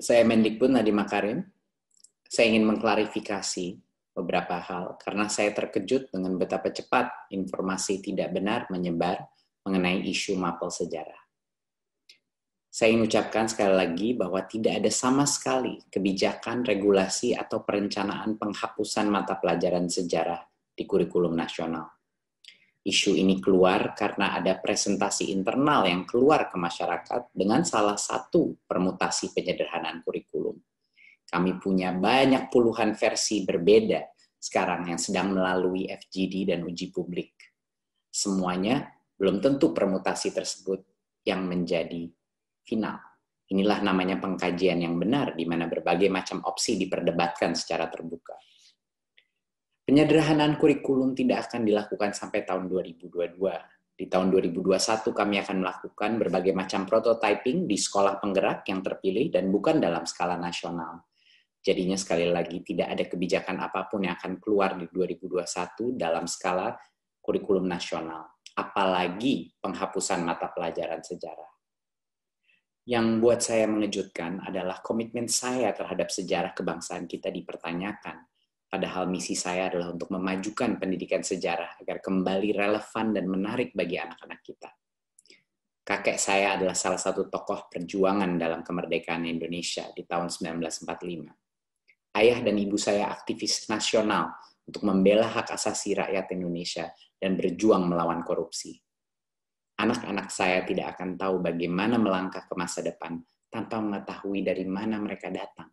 saya Mendik pun Nadiem Makarim. Saya ingin mengklarifikasi beberapa hal karena saya terkejut dengan betapa cepat informasi tidak benar menyebar mengenai isu mapel sejarah. Saya ingin ucapkan sekali lagi bahwa tidak ada sama sekali kebijakan, regulasi, atau perencanaan penghapusan mata pelajaran sejarah di kurikulum nasional isu ini keluar karena ada presentasi internal yang keluar ke masyarakat dengan salah satu permutasi penyederhanaan kurikulum. Kami punya banyak puluhan versi berbeda sekarang yang sedang melalui FGD dan uji publik. Semuanya belum tentu permutasi tersebut yang menjadi final. Inilah namanya pengkajian yang benar di mana berbagai macam opsi diperdebatkan secara terbuka. Penyederhanaan kurikulum tidak akan dilakukan sampai tahun 2022. Di tahun 2021 kami akan melakukan berbagai macam prototyping di sekolah penggerak yang terpilih dan bukan dalam skala nasional. Jadinya sekali lagi tidak ada kebijakan apapun yang akan keluar di 2021 dalam skala kurikulum nasional, apalagi penghapusan mata pelajaran sejarah. Yang buat saya mengejutkan adalah komitmen saya terhadap sejarah kebangsaan kita dipertanyakan. Padahal misi saya adalah untuk memajukan pendidikan sejarah agar kembali relevan dan menarik bagi anak-anak kita. Kakek saya adalah salah satu tokoh perjuangan dalam kemerdekaan Indonesia di tahun 1945. Ayah dan ibu saya aktivis nasional untuk membela hak asasi rakyat Indonesia dan berjuang melawan korupsi. Anak-anak saya tidak akan tahu bagaimana melangkah ke masa depan tanpa mengetahui dari mana mereka datang.